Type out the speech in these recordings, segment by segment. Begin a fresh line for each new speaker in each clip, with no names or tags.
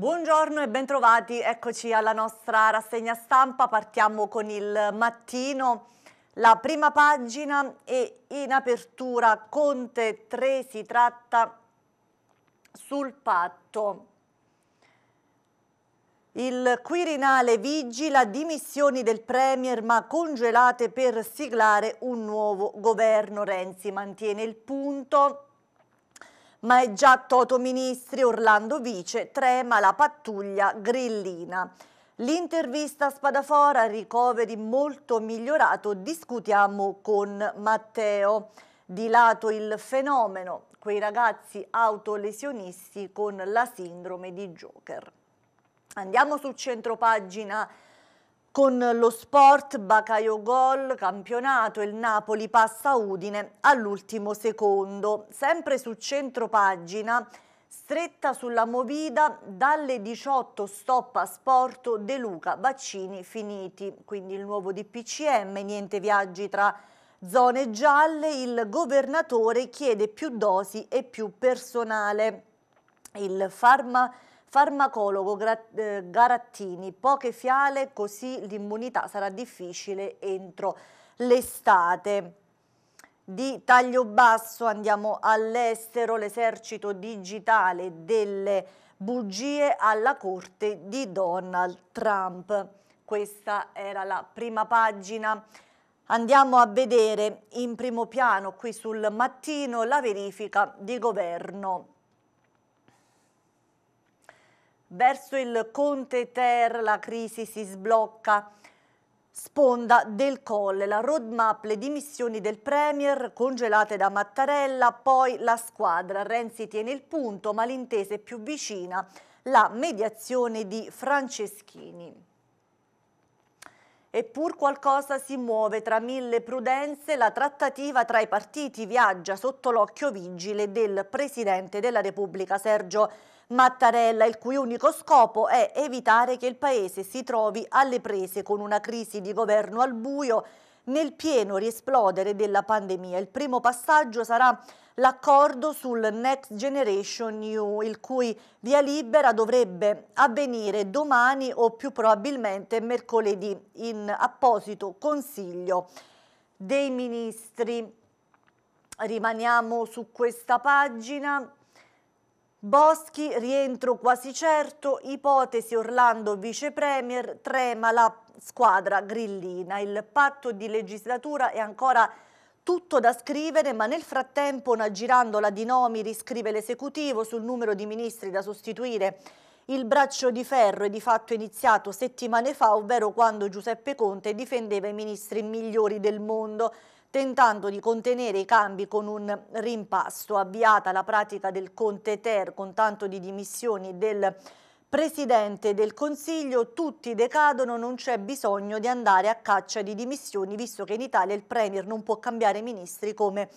Buongiorno e bentrovati, eccoci alla nostra rassegna stampa, partiamo con il mattino, la prima pagina e in apertura Conte 3 si tratta sul patto. Il Quirinale vigila dimissioni del Premier ma congelate per siglare un nuovo governo. Renzi mantiene il punto ma è già Toto Ministri, Orlando Vice, trema la pattuglia grillina. L'intervista a Spadafora, ricoveri molto migliorato, discutiamo con Matteo. Di lato il fenomeno, quei ragazzi autolesionisti con la sindrome di Joker. Andiamo sul centro pagina con lo sport Bacaio Gol campionato il Napoli passa Udine all'ultimo secondo. Sempre su centro pagina stretta sulla movida dalle 18 stop a Sporto De Luca vaccini finiti. Quindi il nuovo DPCM, niente viaggi tra zone gialle, il governatore chiede più dosi e più personale. Il farmacologo Farmacologo eh, Garattini, poche fiale così l'immunità sarà difficile entro l'estate. Di taglio basso andiamo all'estero, l'esercito digitale delle bugie alla corte di Donald Trump. Questa era la prima pagina. Andiamo a vedere in primo piano qui sul mattino la verifica di governo Verso il Conte Ter la crisi si sblocca. Sponda del Colle, la roadmap, le dimissioni del Premier congelate da Mattarella, poi la squadra. Renzi tiene il punto, ma l'intesa è più vicina, la mediazione di Franceschini. Eppur qualcosa si muove tra mille prudenze, la trattativa tra i partiti viaggia sotto l'occhio vigile del Presidente della Repubblica Sergio Mattarella, il cui unico scopo è evitare che il Paese si trovi alle prese con una crisi di governo al buio nel pieno riesplodere della pandemia. Il primo passaggio sarà l'accordo sul Next Generation EU, il cui via libera dovrebbe avvenire domani o più probabilmente mercoledì in apposito Consiglio dei Ministri. Rimaniamo su questa pagina. Boschi, rientro quasi certo, ipotesi Orlando vicepremier, trema la squadra grillina. Il patto di legislatura è ancora tutto da scrivere, ma nel frattempo una girandola di nomi riscrive l'esecutivo sul numero di ministri da sostituire. Il braccio di ferro è di fatto iniziato settimane fa, ovvero quando Giuseppe Conte difendeva i ministri migliori del mondo tentando di contenere i cambi con un rimpasto. Avviata la pratica del Conte Ter con tanto di dimissioni del Presidente del Consiglio, tutti decadono, non c'è bisogno di andare a caccia di dimissioni, visto che in Italia il Premier non può cambiare ministri come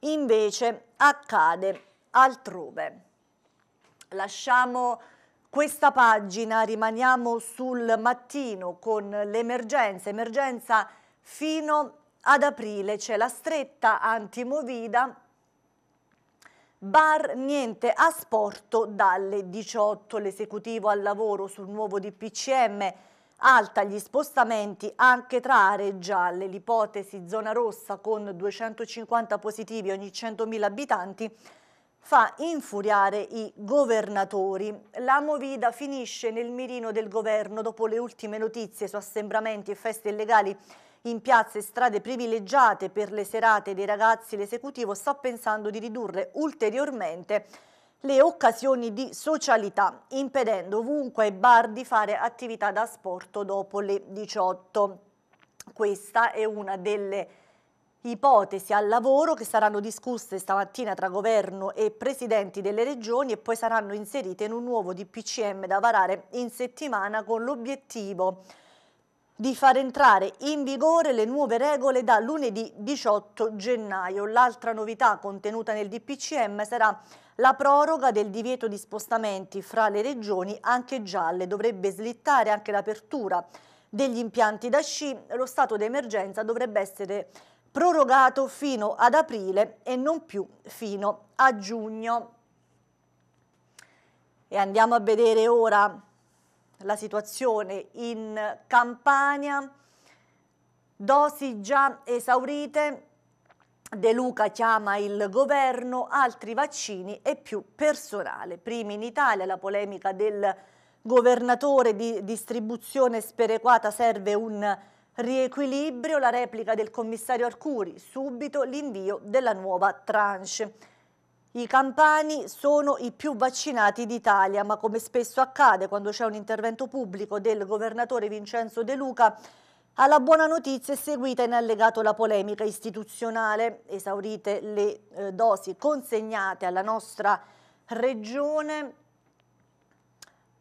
invece accade altrove. Lasciamo questa pagina, rimaniamo sul mattino con l'emergenza, emergenza fino ad aprile c'è la stretta antimovida Bar niente a sporto dalle 18, l'esecutivo al lavoro sul nuovo DPCM, alta gli spostamenti anche tra aree gialle, l'ipotesi zona rossa con 250 positivi ogni 100.000 abitanti fa infuriare i governatori. La Movida finisce nel mirino del governo dopo le ultime notizie su assembramenti e feste illegali in piazze e strade privilegiate per le serate dei ragazzi l'esecutivo sta pensando di ridurre ulteriormente le occasioni di socialità, impedendo ovunque ai bar di fare attività da sport dopo le 18. Questa è una delle ipotesi al lavoro che saranno discusse stamattina tra governo e presidenti delle regioni e poi saranno inserite in un nuovo DPCM da varare in settimana con l'obiettivo di far entrare in vigore le nuove regole da lunedì 18 gennaio. L'altra novità contenuta nel DPCM sarà la proroga del divieto di spostamenti fra le regioni anche gialle. Dovrebbe slittare anche l'apertura degli impianti da sci. Lo stato d'emergenza dovrebbe essere prorogato fino ad aprile e non più fino a giugno. E andiamo a vedere ora la situazione in Campania, dosi già esaurite, De Luca chiama il governo, altri vaccini e più personale. Prima in Italia la polemica del governatore di distribuzione sperequata serve un riequilibrio, la replica del commissario Arcuri, subito l'invio della nuova tranche. I campani sono i più vaccinati d'Italia, ma come spesso accade quando c'è un intervento pubblico del governatore Vincenzo De Luca, alla buona notizia è seguita in allegato la polemica istituzionale, esaurite le eh, dosi consegnate alla nostra regione,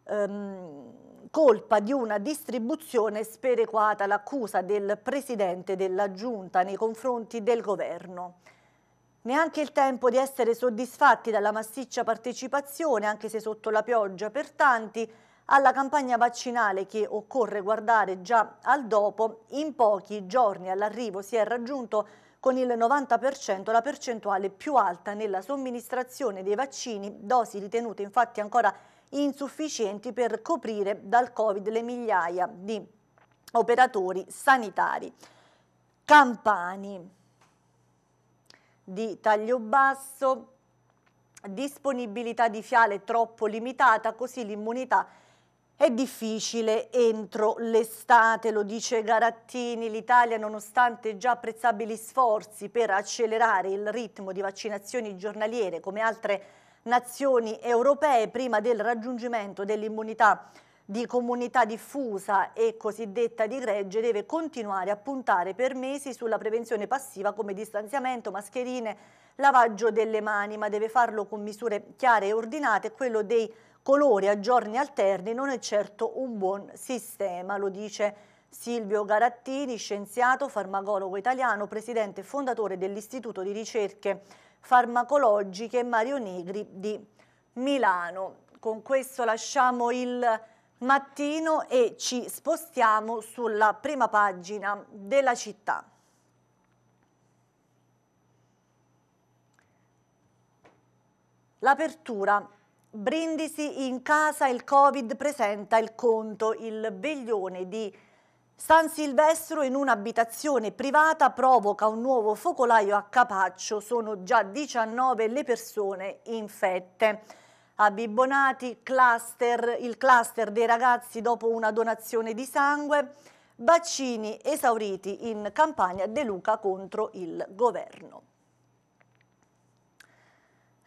ehm, colpa di una distribuzione sperequata l'accusa del presidente della giunta nei confronti del governo. Neanche il tempo di essere soddisfatti dalla massiccia partecipazione, anche se sotto la pioggia per tanti, alla campagna vaccinale che occorre guardare già al dopo, in pochi giorni all'arrivo si è raggiunto con il 90% la percentuale più alta nella somministrazione dei vaccini, dosi ritenute infatti ancora insufficienti per coprire dal Covid le migliaia di operatori sanitari. Campani di taglio basso, disponibilità di fiale troppo limitata, così l'immunità è difficile entro l'estate, lo dice Garattini. L'Italia, nonostante già apprezzabili sforzi per accelerare il ritmo di vaccinazioni giornaliere come altre nazioni europee, prima del raggiungimento dell'immunità di comunità diffusa e cosiddetta di gregge deve continuare a puntare per mesi sulla prevenzione passiva come distanziamento, mascherine, lavaggio delle mani, ma deve farlo con misure chiare e ordinate. Quello dei colori a giorni alterni non è certo un buon sistema, lo dice Silvio Garattini, scienziato, farmacologo italiano, presidente e fondatore dell'Istituto di Ricerche Farmacologiche Mario Negri di Milano. Con questo lasciamo il mattino e ci spostiamo sulla prima pagina della città. L'apertura. Brindisi in casa il Covid presenta il conto, il veglione di San Silvestro in un'abitazione privata provoca un nuovo focolaio a Capaccio, sono già 19 le persone infette a Bibbonati, cluster, il cluster dei ragazzi dopo una donazione di sangue, vaccini esauriti in campagna De Luca contro il governo.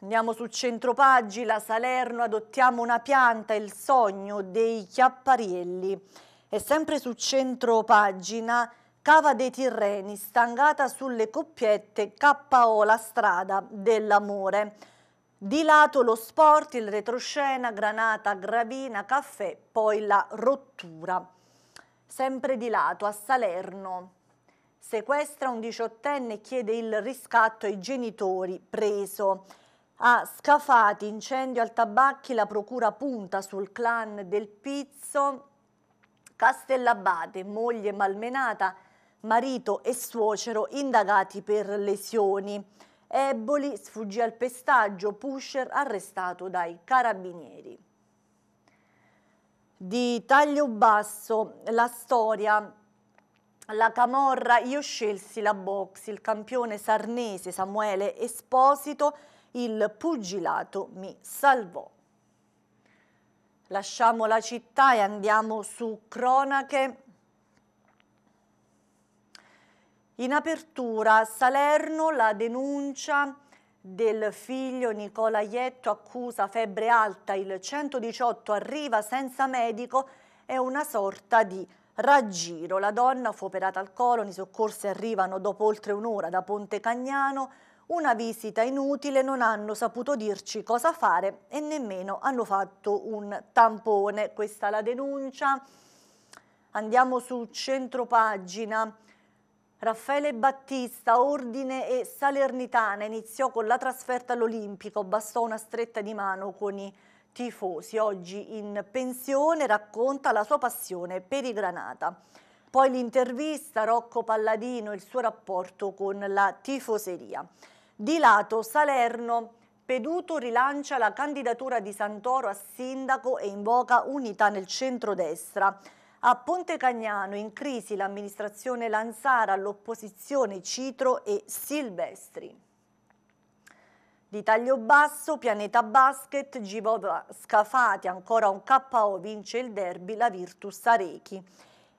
Andiamo su centropagina, Salerno, adottiamo una pianta, il sogno dei chiapparielli. E sempre su centropagina, Cava dei Tirreni, stangata sulle coppiette, KO la strada dell'amore. Di lato lo sport, il retroscena, granata, gravina, caffè, poi la rottura. Sempre di lato, a Salerno. Sequestra un diciottenne e chiede il riscatto ai genitori preso. A Scafati, incendio al tabacchi, la procura punta sul clan del Pizzo. Castellabate, moglie malmenata, marito e suocero indagati per lesioni. Eboli sfuggì al pestaggio, pusher arrestato dai carabinieri. Di taglio basso la storia la Camorra, io scelsi la box, il campione sarnese Samuele Esposito, il pugilato mi salvò. Lasciamo la città e andiamo su cronache In apertura a Salerno la denuncia del figlio Nicola Ietto accusa febbre alta, il 118 arriva senza medico, è una sorta di raggiro. La donna fu operata al colon, i soccorsi arrivano dopo oltre un'ora da Ponte Cagnano, una visita inutile, non hanno saputo dirci cosa fare e nemmeno hanno fatto un tampone. Questa è la denuncia. Andiamo su centropagina. pagina Raffaele Battista, Ordine e Salernitana iniziò con la trasferta all'Olimpico, bastò una stretta di mano con i tifosi. Oggi in pensione racconta la sua passione per i Granata. Poi l'intervista Rocco Palladino e il suo rapporto con la tifoseria. Di lato Salerno, Peduto rilancia la candidatura di Santoro a sindaco e invoca unità nel centrodestra. destra a Ponte Cagnano in crisi l'amministrazione Lanzara, l'opposizione Citro e Silvestri. Di taglio basso, pianeta basket, Givova Scafati, ancora un KO, vince il derby, la Virtus Arechi.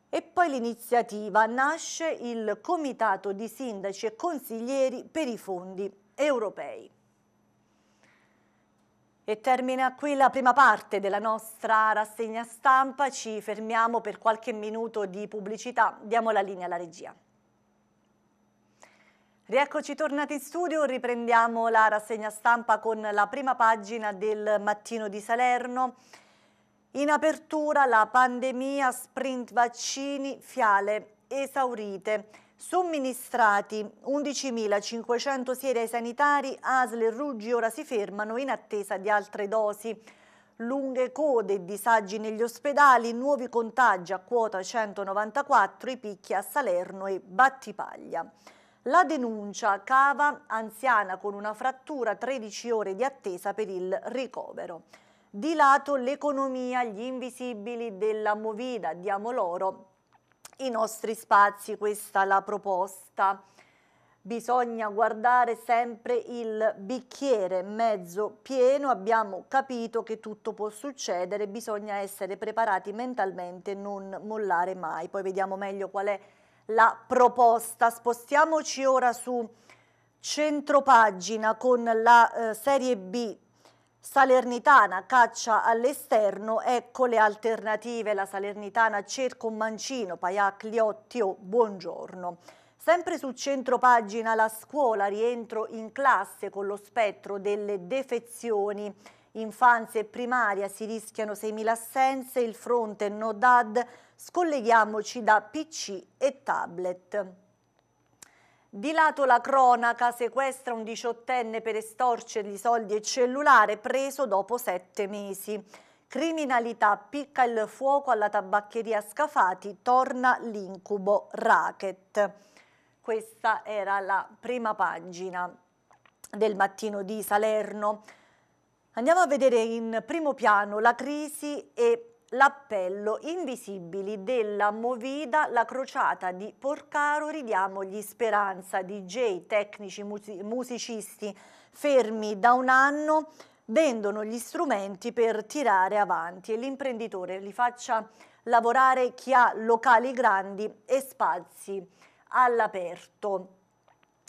E poi l'iniziativa, nasce il Comitato di Sindaci e Consiglieri per i Fondi Europei. E termina qui la prima parte della nostra rassegna stampa, ci fermiamo per qualche minuto di pubblicità, diamo la linea alla regia. Rieccoci tornati in studio, riprendiamo la rassegna stampa con la prima pagina del Mattino di Salerno. In apertura la pandemia, sprint vaccini, fiale esaurite. Somministrati 11.500 siede ai sanitari, ASL e Ruggi ora si fermano in attesa di altre dosi. Lunghe code e disagi negli ospedali, nuovi contagi a quota 194, i picchi a Salerno e Battipaglia. La denuncia cava anziana con una frattura, 13 ore di attesa per il ricovero. Di lato l'economia, gli invisibili della Movida, diamo loro i nostri spazi, questa è la proposta. Bisogna guardare sempre il bicchiere mezzo pieno, abbiamo capito che tutto può succedere, bisogna essere preparati mentalmente, non mollare mai. Poi vediamo meglio qual è la proposta. Spostiamoci ora su centropagina con la eh, serie B Salernitana caccia all'esterno, ecco le alternative. La Salernitana cerca un mancino, Paiac, Liotti oh, Buongiorno. Sempre sul centro pagina la scuola, rientro in classe con lo spettro delle defezioni. Infanzia e primaria si rischiano 6.000 assenze, il fronte no DAD, scolleghiamoci da PC e tablet. Di lato la cronaca sequestra un diciottenne per estorcergli soldi e cellulare preso dopo sette mesi. Criminalità, picca il fuoco alla tabaccheria Scafati, torna l'incubo racket. Questa era la prima pagina del mattino di Salerno. Andiamo a vedere in primo piano la crisi e l'appello Invisibili della Movida, la crociata di Porcaro, ridiamogli speranza, DJ, tecnici, musicisti fermi da un anno vendono gli strumenti per tirare avanti e l'imprenditore li faccia lavorare chi ha locali grandi e spazi all'aperto.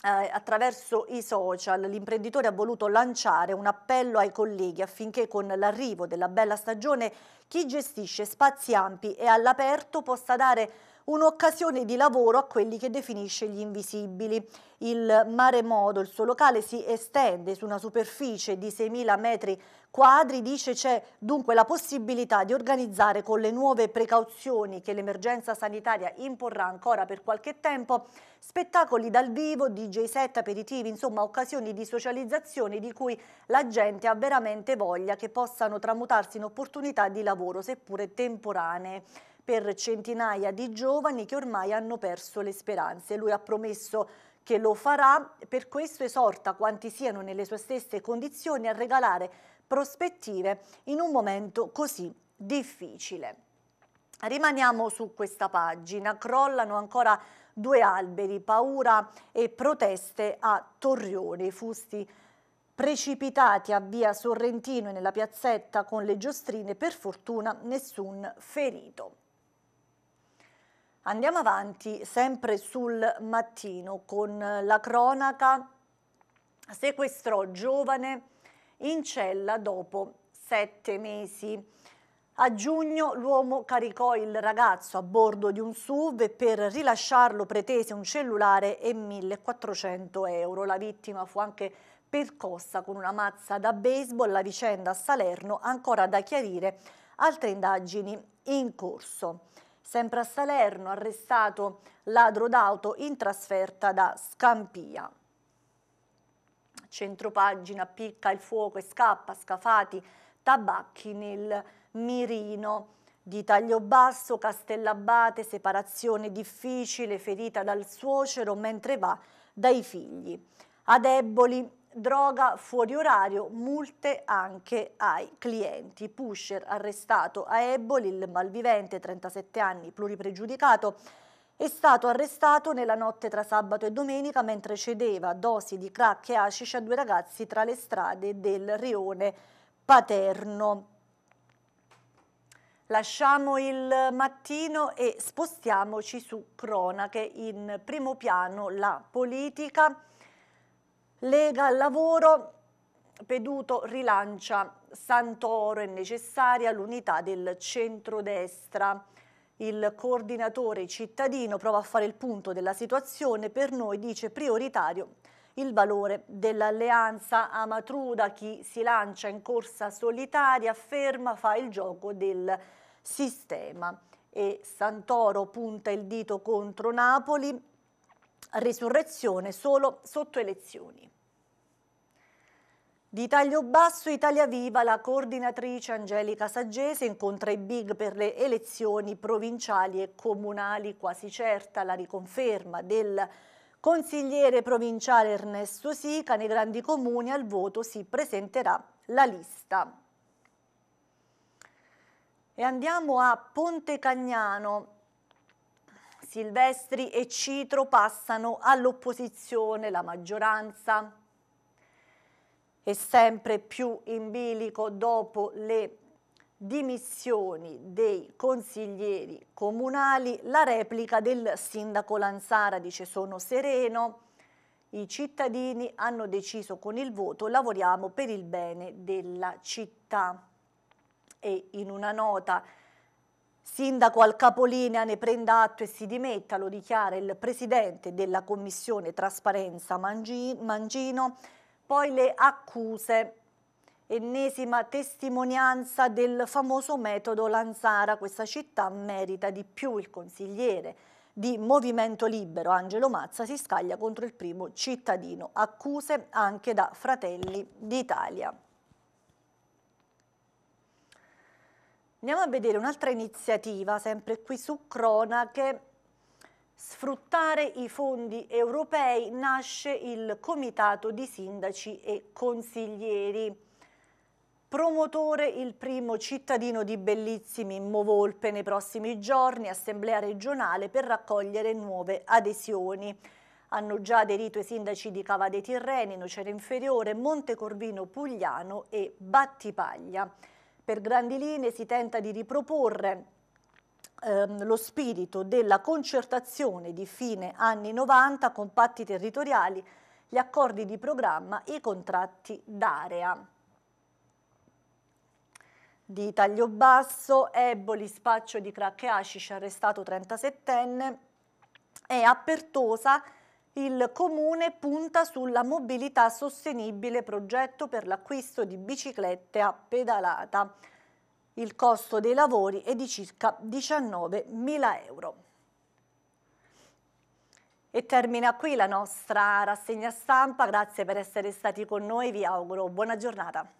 Eh, attraverso i social l'imprenditore ha voluto lanciare un appello ai colleghi affinché con l'arrivo della bella stagione chi gestisce spazi ampi e all'aperto possa dare un'occasione di lavoro a quelli che definisce gli invisibili. Il Mare Modo, il suo locale, si estende su una superficie di 6.000 metri Quadri dice c'è dunque la possibilità di organizzare con le nuove precauzioni che l'emergenza sanitaria imporrà ancora per qualche tempo spettacoli dal vivo, DJ set, aperitivi, insomma occasioni di socializzazione di cui la gente ha veramente voglia che possano tramutarsi in opportunità di lavoro, seppure temporanee per centinaia di giovani che ormai hanno perso le speranze. Lui ha promesso che lo farà, per questo esorta quanti siano nelle sue stesse condizioni a regalare prospettive in un momento così difficile. Rimaniamo su questa pagina, crollano ancora due alberi, paura e proteste a Torrione, fusti precipitati a via Sorrentino e nella piazzetta con le giostrine, per fortuna nessun ferito. Andiamo avanti sempre sul mattino con la cronaca, sequestrò giovane in cella dopo sette mesi. A giugno l'uomo caricò il ragazzo a bordo di un SUV e per rilasciarlo pretese un cellulare e 1400 euro. La vittima fu anche percossa con una mazza da baseball, la vicenda a Salerno ancora da chiarire, altre indagini in corso. Sempre a Salerno arrestato ladro d'auto in trasferta da Scampia centropagina, picca il fuoco e scappa, Scafati, Tabacchi nel mirino di taglio basso, Castellabate, separazione difficile, ferita dal suocero mentre va dai figli. Ad Eboli, droga fuori orario, multe anche ai clienti. Pusher arrestato a Eboli, il malvivente, 37 anni, pluripregiudicato, è stato arrestato nella notte tra sabato e domenica mentre cedeva dosi di crack e hashish a due ragazzi tra le strade del rione Paterno. Lasciamo il mattino e spostiamoci su cronache. In primo piano la politica, Lega al Lavoro, Peduto rilancia Santoro, è necessaria l'unità del centrodestra. Il coordinatore cittadino prova a fare il punto della situazione, per noi dice prioritario il valore dell'alleanza Amatruda, chi si lancia in corsa solitaria ferma, fa il gioco del sistema e Santoro punta il dito contro Napoli, risurrezione solo sotto elezioni. Di taglio basso Italia Viva, la coordinatrice Angelica Saggese incontra i big per le elezioni provinciali e comunali, quasi certa la riconferma del consigliere provinciale Ernesto Sica, nei grandi comuni al voto si presenterà la lista. E andiamo a Ponte Cagnano, Silvestri e Citro passano all'opposizione, la maggioranza e sempre più in bilico dopo le dimissioni dei consiglieri comunali, la replica del sindaco Lanzara dice sono sereno, i cittadini hanno deciso con il voto, lavoriamo per il bene della città. E in una nota sindaco al capolinea ne prenda atto e si dimetta, lo dichiara il presidente della commissione trasparenza Mangino, poi le accuse, ennesima testimonianza del famoso metodo Lanzara, questa città merita di più il consigliere di Movimento Libero Angelo Mazza si scaglia contro il primo cittadino, accuse anche da Fratelli d'Italia. Andiamo a vedere un'altra iniziativa, sempre qui su Cronache, sfruttare i fondi europei nasce il Comitato di Sindaci e Consiglieri. Promotore il primo cittadino di Bellissimi in Movolpe nei prossimi giorni, assemblea regionale per raccogliere nuove adesioni. Hanno già aderito i sindaci di Cava dei Tirreni, Nocera Inferiore, Montecorvino Pugliano e Battipaglia. Per grandi linee si tenta di riproporre ehm, lo spirito della concertazione di fine anni 90 con patti territoriali, gli accordi di programma i contratti d'area. Di taglio basso, Eboli, spaccio di crack e hashish, arrestato 37enne, è a Pertosa il comune punta sulla mobilità sostenibile progetto per l'acquisto di biciclette a pedalata. Il costo dei lavori è di circa 19.000 euro. E termina qui la nostra rassegna stampa, grazie per essere stati con noi, vi auguro buona giornata.